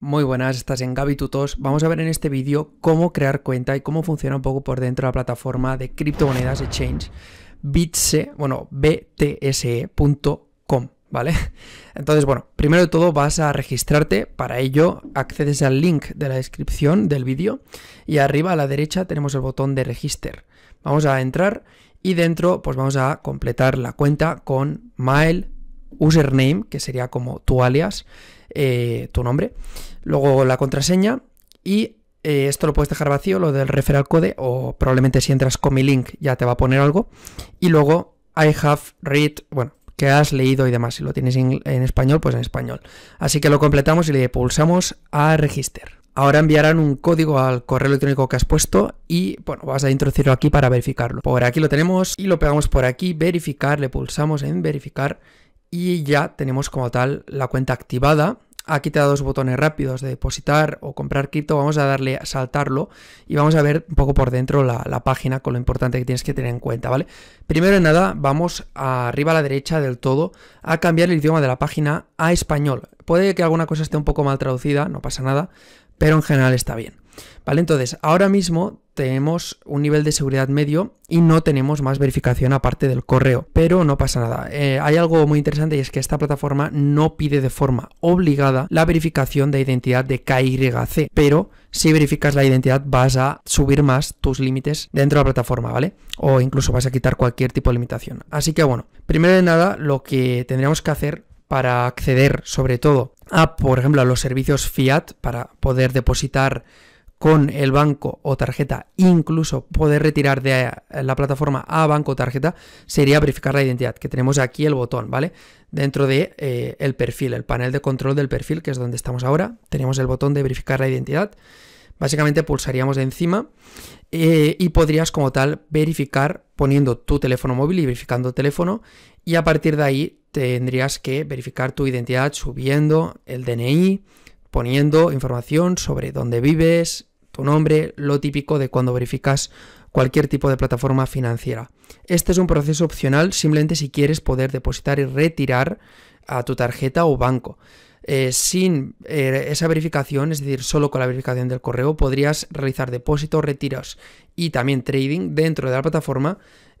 Muy buenas, estás en Gabytutos. Vamos a ver en este vídeo cómo crear cuenta y cómo funciona un poco por dentro la plataforma de criptomonedas Exchange bitse, bueno, btse.com, ¿vale? Entonces, bueno, primero de todo vas a registrarte, para ello accedes al link de la descripción del vídeo y arriba a la derecha tenemos el botón de register. Vamos a entrar y dentro pues vamos a completar la cuenta con mail, username, que sería como tu alias, eh, tu nombre, luego la contraseña y eh, esto lo puedes dejar vacío, lo del referral code o probablemente si entras con mi link ya te va a poner algo y luego I have read, bueno, que has leído y demás, si lo tienes en, en español, pues en español. Así que lo completamos y le pulsamos a register. Ahora enviarán un código al correo electrónico que has puesto y bueno, vas a introducirlo aquí para verificarlo. Por aquí lo tenemos y lo pegamos por aquí, verificar, le pulsamos en verificar y ya tenemos como tal la cuenta activada. Aquí te da dos botones rápidos de depositar o comprar cripto. Vamos a darle a saltarlo y vamos a ver un poco por dentro la, página con lo importante que tienes que tener en cuenta, ¿vale? Primero de nada, vamos arriba a la derecha del todo a cambiar el idioma de la página a español. Puede que alguna cosa esté un poco mal traducida, no pasa nada, pero en general está bien. ¿Vale? Entonces, ahora mismo tenemos un nivel de seguridad medio y no tenemos más verificación aparte del correo, pero no pasa nada. Eh, hay algo muy interesante y es que esta plataforma no pide de forma obligada la verificación de identidad de KYC, pero si verificas la identidad vas a subir más tus límites dentro de la plataforma, ¿vale? O incluso vas a quitar cualquier tipo de limitación. Así que bueno, primero de nada, lo que tendríamos que hacer para acceder sobre todo a, por ejemplo, a los servicios fiat para poder depositar con el banco o tarjeta, incluso poder retirar de eh, la plataforma a banco o tarjeta, sería verificar la identidad, que tenemos aquí el botón, ¿vale? Dentro de eh, el perfil, el panel de control del perfil, que es donde estamos ahora, tenemos el botón de verificar la identidad. Básicamente pulsaríamos encima eh, y podrías como tal verificar poniendo tu teléfono móvil y verificando teléfono y a partir de ahí tendrías que verificar tu identidad subiendo el DNI, poniendo información sobre dónde vives, tu nombre, lo típico de cuando verificas cualquier tipo de plataforma financiera. Este es un proceso opcional simplemente si quieres poder depositar y retirar a tu tarjeta o banco. Eh, sin eh, esa verificación, es decir, solo con la verificación del correo, podrías realizar depósitos, retiros y también trading dentro de la plataforma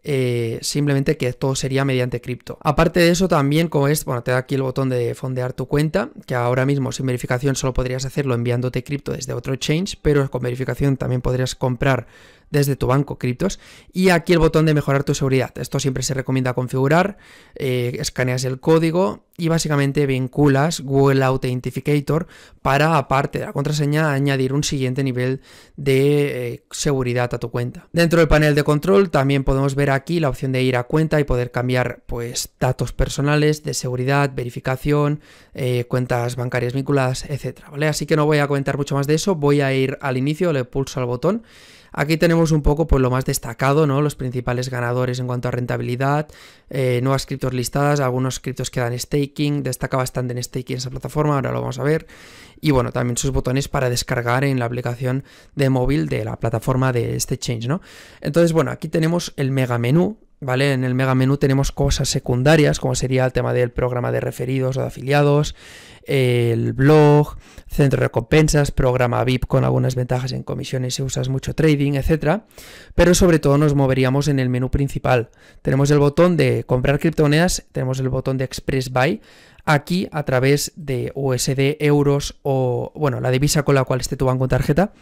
eh, simplemente que todo sería mediante cripto. Aparte de eso, también como es, bueno, te da aquí el botón de fondear tu cuenta, que ahora mismo sin verificación solo podrías hacerlo enviándote cripto desde otro exchange, pero con verificación también podrías comprar desde tu banco criptos. Y aquí el botón de mejorar tu seguridad. Esto siempre se recomienda configurar. Eh, escaneas el código y básicamente vinculas Google Authenticator para, aparte de la contraseña, añadir un siguiente nivel de eh, seguridad a tu cuenta. Dentro del panel de control también podemos ver aquí la opción de ir a cuenta y poder cambiar pues, datos personales de seguridad, verificación, eh, cuentas bancarias vinculadas, etcétera ¿vale? Así que no voy a comentar mucho más de eso. Voy a ir al inicio, le pulso al botón. Aquí tenemos un poco pues, lo más destacado, ¿no? los principales ganadores en cuanto a rentabilidad, eh, nuevas criptos listadas, algunos criptos que dan staking, destaca bastante en staking esa plataforma, ahora lo vamos a ver. Y bueno, también sus botones para descargar en la aplicación de móvil de la plataforma de este change, ¿no? Entonces, bueno, aquí tenemos el mega menú, ¿vale? En el mega menú tenemos cosas secundarias, como sería el tema del programa de referidos o de afiliados, el blog, centro de recompensas, programa VIP con algunas ventajas en comisiones si usas mucho trading, etc. Pero sobre todo nos moveríamos en el menú principal. Tenemos el botón de comprar criptomonedas, tenemos el botón de Express Buy. Aquí a través de USD, euros o, bueno, la divisa con la cual esté tu banco en tarjeta,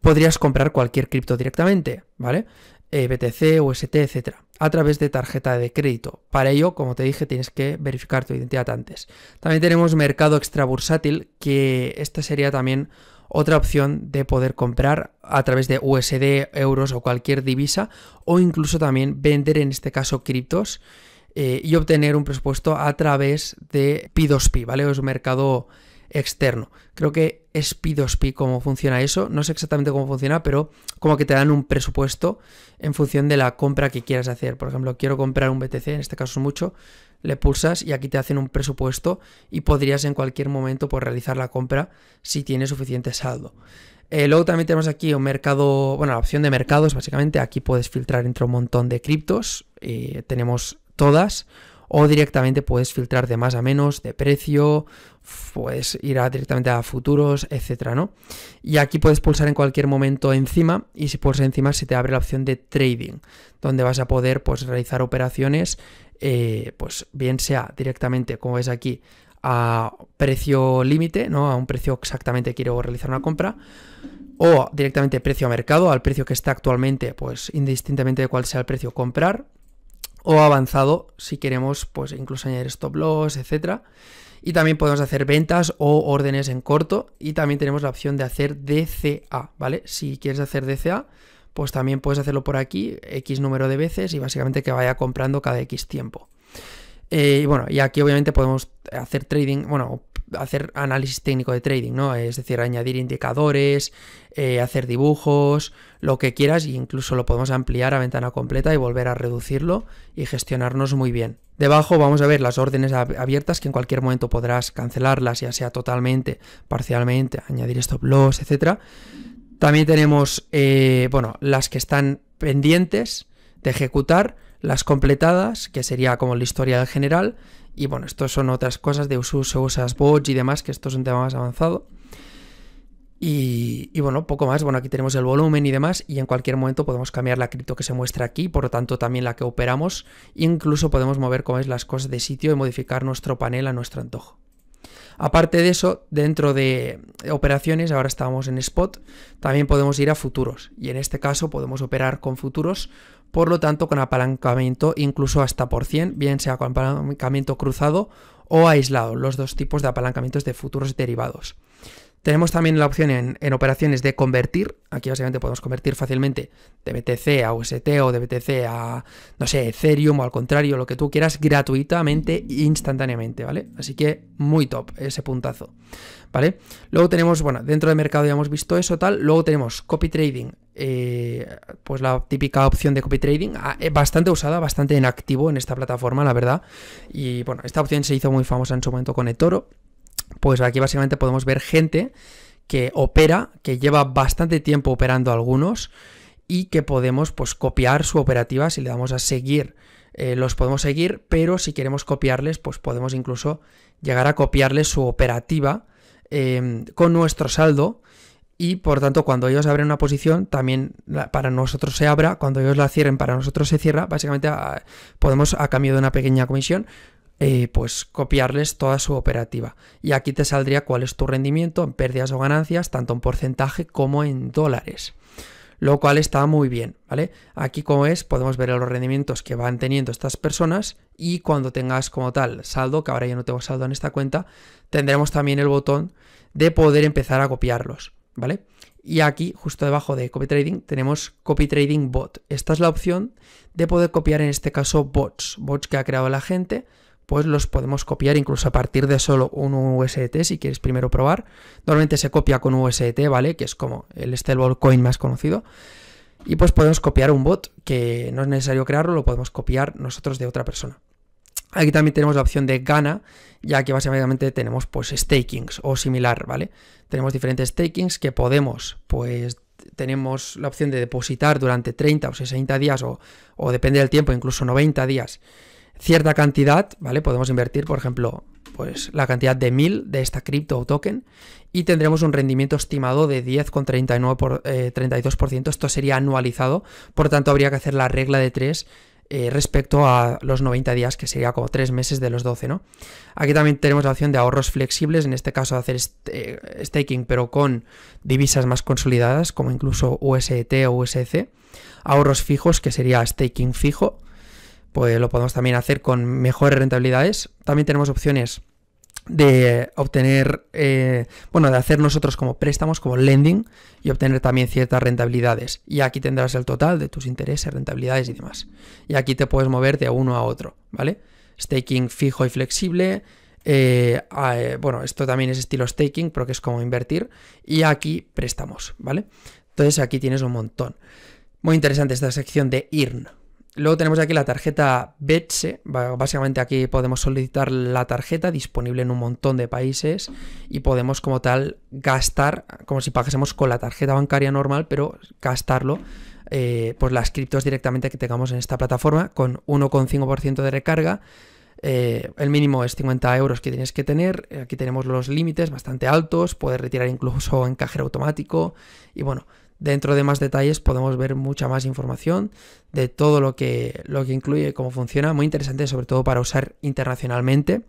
podrías comprar cualquier cripto directamente, ¿vale? Eh, BTC, UST, etc. a través de tarjeta de crédito. Para ello, como te dije, tienes que verificar tu identidad antes. También tenemos mercado extrabursátil, que esta sería también otra opción de poder comprar a través de USD, euros o cualquier divisa, o incluso también vender en este caso criptos eh, y obtener un presupuesto a través de P2P, ¿vale? Es un mercado externo. Creo que es P2P cómo funciona eso. No sé exactamente cómo funciona, pero como que te dan un presupuesto en función de la compra que quieras hacer. Por ejemplo, quiero comprar un BTC, en este caso es mucho, le pulsas y aquí te hacen un presupuesto y podrías en cualquier momento pues, realizar la compra si tienes suficiente saldo. Eh, luego también tenemos aquí un mercado, bueno, la opción de mercados, básicamente. Aquí puedes filtrar entre un montón de criptos. Eh, tenemos todas o directamente puedes filtrar de más a menos, de precio, pues ir a, directamente a futuros, etcétera, ¿no? Y aquí puedes pulsar en cualquier momento encima y si pulsas encima se te abre la opción de trading, donde vas a poder pues realizar operaciones, eh, pues bien sea directamente, como ves aquí, a precio límite, ¿no? A un precio exactamente quiero realizar una compra o directamente precio a mercado, al precio que está actualmente, pues indistintamente de cuál sea el precio comprar o avanzado si queremos pues incluso añadir stop loss, etcétera. Y también podemos hacer ventas o órdenes en corto y también tenemos la opción de hacer DCA, ¿vale? Si quieres hacer DCA, pues también puedes hacerlo por aquí X número de veces y básicamente que vaya comprando cada X tiempo. Eh, y bueno, y aquí obviamente podemos hacer trading, bueno, hacer análisis técnico de trading, ¿no? Es decir, añadir indicadores, eh, hacer dibujos, lo que quieras, e incluso lo podemos ampliar a ventana completa y volver a reducirlo y gestionarnos muy bien. Debajo vamos a ver las órdenes abiertas que en cualquier momento podrás cancelarlas, ya sea totalmente, parcialmente, añadir stop loss, etc. También tenemos, eh, bueno, las que están pendientes de ejecutar, las completadas, que sería como la historia general, y bueno, estos son otras cosas de usos, usas bot y demás, que esto es un tema más avanzado. Y, y, bueno, poco más. Bueno, aquí tenemos el volumen y demás. Y en cualquier momento podemos cambiar la cripto que se muestra aquí, por lo tanto también la que operamos. E incluso podemos mover, como es, las cosas de sitio y modificar nuestro panel a nuestro antojo. Aparte de eso, dentro de operaciones, ahora estamos en spot, también podemos ir a futuros. Y en este caso podemos operar con futuros por lo tanto, con apalancamiento incluso hasta por 100, bien sea con apalancamiento cruzado o aislado, los dos tipos de apalancamientos de futuros derivados. Tenemos también la opción en, operaciones de convertir. Aquí básicamente podemos convertir fácilmente de BTC a UST o de BTC a, no sé, Ethereum o al contrario, lo que tú quieras, gratuitamente, instantáneamente, ¿vale? Así que muy top ese puntazo, ¿vale? Luego tenemos, bueno, dentro del mercado ya hemos visto eso, tal. Luego tenemos copy trading, eh, pues la típica opción de copy trading, ah, eh, bastante usada, bastante en activo en esta plataforma, la verdad. Y bueno, esta opción se hizo muy famosa en su momento con eToro. Pues aquí básicamente podemos ver gente que opera, que lleva bastante tiempo operando algunos y que podemos pues copiar su operativa si le damos a seguir. Eh, los podemos seguir, pero si queremos copiarles, pues podemos incluso llegar a copiarles su operativa con nuestro saldo y por tanto cuando ellos abren una posición también para nosotros se abra, cuando ellos la cierren para nosotros se cierra, básicamente ah, podemos a cambio de una pequeña comisión eh, pues copiarles toda su operativa y aquí te saldría cuál es tu rendimiento en pérdidas o ganancias, tanto en porcentaje como en dólares lo cual está muy bien, ¿vale? Aquí como es, podemos ver los rendimientos que van teniendo estas personas y cuando tengas como tal saldo, que ahora ya no tengo saldo en esta cuenta, tendremos también el botón de poder empezar a copiarlos. ¿vale? Y aquí, justo debajo de copy trading, tenemos copy trading bot. Esta es la opción de poder copiar en este caso bots, bots que ha creado la gente, pues los podemos copiar incluso a partir de solo un USDT si quieres primero probar. Normalmente se copia con USDT, ¿vale? Que es como el stablecoin más conocido. Y pues podemos copiar un bot que no es necesario crearlo, lo podemos copiar nosotros de otra persona. Aquí también tenemos la opción de gana, ya que básicamente tenemos pues stakings o similar, ¿vale? Tenemos diferentes stakings que podemos, pues tenemos la opción de depositar durante 30 o 60 días o, o depende del tiempo, incluso 90 días, cierta cantidad, ¿vale? Podemos invertir, por ejemplo, pues la cantidad de 1000 de esta cripto o token y tendremos un rendimiento estimado de 10,39 por 32%, eh, esto sería anualizado, por tanto habría que hacer la regla de 3 eh, respecto a los 90 días, que sería como 3 meses de los 12, ¿no? Aquí también tenemos la opción de ahorros flexibles, en este caso hacer eh, staking, pero con divisas más consolidadas, como incluso UST o USC. Ahorros fijos, que sería staking fijo, pues lo podemos también hacer con mejores rentabilidades. También tenemos opciones de obtener, eh, bueno, de hacer nosotros como préstamos, como lending y obtener también ciertas rentabilidades. Y aquí tendrás el total de tus intereses, rentabilidades y demás. Y aquí te puedes mover de uno a otro, ¿vale? Staking fijo y flexible. Eh, eh, bueno, esto también es estilo staking, pero que es como invertir. Y aquí préstamos, ¿vale? Entonces aquí tienes un montón. Muy interesante esta sección de IRN. Luego tenemos aquí la tarjeta BETSE, básicamente aquí podemos solicitar la tarjeta disponible en un montón de países y podemos como tal gastar, como si pagásemos con la tarjeta bancaria normal, pero gastarlo, eh, pues las criptos directamente que tengamos en esta plataforma con 1,5% de recarga. Eh, el mínimo es 50 euros que tienes que tener. Aquí tenemos los límites bastante altos, puedes retirar incluso en cajero automático y bueno, Dentro de más detalles podemos ver mucha más información de todo lo que, lo que incluye, cómo funciona. Muy interesante sobre todo para usar internacionalmente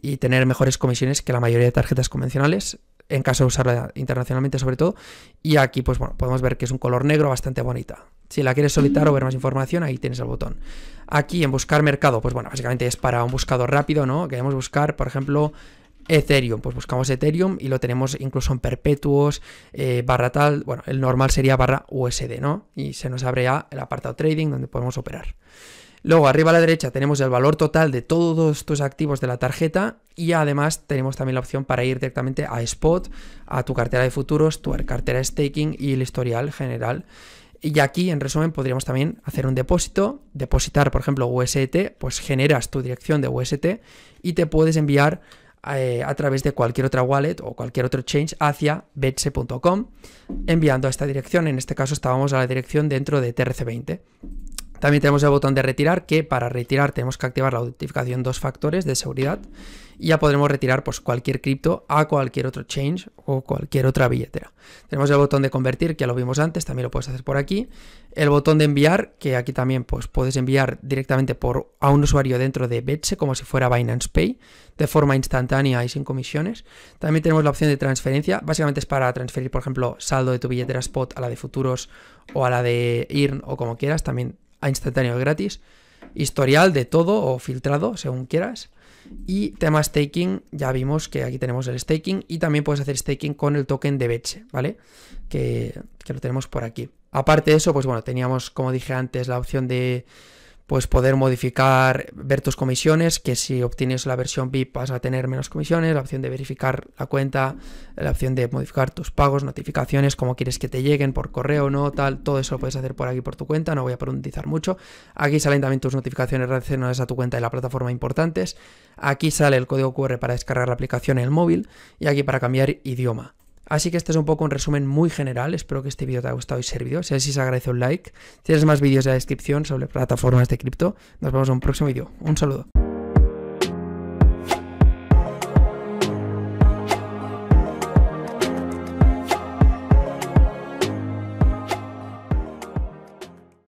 y tener mejores comisiones que la mayoría de tarjetas convencionales en caso de usarla internacionalmente sobre todo. Y aquí pues bueno, podemos ver que es un color negro bastante bonita. Si la quieres solicitar o ver más información, ahí tienes el botón. Aquí en buscar mercado, pues bueno, básicamente es para un buscador rápido, ¿no? Queremos buscar, por ejemplo, Ethereum, pues buscamos Ethereum y lo tenemos incluso en perpetuos, eh, barra tal, bueno, el normal sería barra USD, ¿no? Y se nos abre ya el apartado trading donde podemos operar. Luego arriba a la derecha tenemos el valor total de todos tus activos de la tarjeta y además tenemos también la opción para ir directamente a Spot, a tu cartera de futuros, tu cartera staking y el historial general. Y aquí, en resumen, podríamos también hacer un depósito, depositar, por ejemplo, UST, pues generas tu dirección de UST y te puedes enviar eh, a través de cualquier otra wallet o cualquier otro change hacia betse.com enviando a esta dirección. En este caso estábamos a la dirección dentro de TRC20. También tenemos el botón de retirar, que para retirar tenemos que activar la autentificación dos factores de seguridad ya podremos retirar pues, cualquier cripto a cualquier otro change o cualquier otra billetera. Tenemos el botón de convertir, que ya lo vimos antes, también lo puedes hacer por aquí. El botón de enviar, que aquí también pues, puedes enviar directamente por, a un usuario dentro de betsy como si fuera Binance Pay, de forma instantánea y sin comisiones. También tenemos la opción de transferencia, básicamente es para transferir, por ejemplo, saldo de tu billetera spot a la de futuros o a la de IRN o como quieras, también a instantáneo gratis. Historial de todo o filtrado, según quieras y tema staking, ya vimos que aquí tenemos el staking y también puedes hacer staking con el token de Beche, ¿vale? Que, que lo tenemos por aquí. Aparte de eso, pues bueno, teníamos, como dije antes, la opción de pues poder modificar, ver tus comisiones, que si obtienes la versión VIP vas a tener menos comisiones, la opción de verificar la cuenta, la opción de modificar tus pagos, notificaciones, cómo quieres que te lleguen por correo, no, tal, todo eso lo puedes hacer por aquí por tu cuenta, no voy a profundizar mucho. Aquí salen también tus notificaciones relacionadas a tu cuenta y la plataforma importantes. Aquí sale el código QR para descargar la aplicación en el móvil y aquí para cambiar idioma. Así que este es un poco un resumen muy general. Espero que este vídeo te haya gustado y servido. Si así, se agradece un like. Si Tienes más vídeos en la descripción sobre plataformas de cripto. Nos vemos en un próximo vídeo. Un saludo.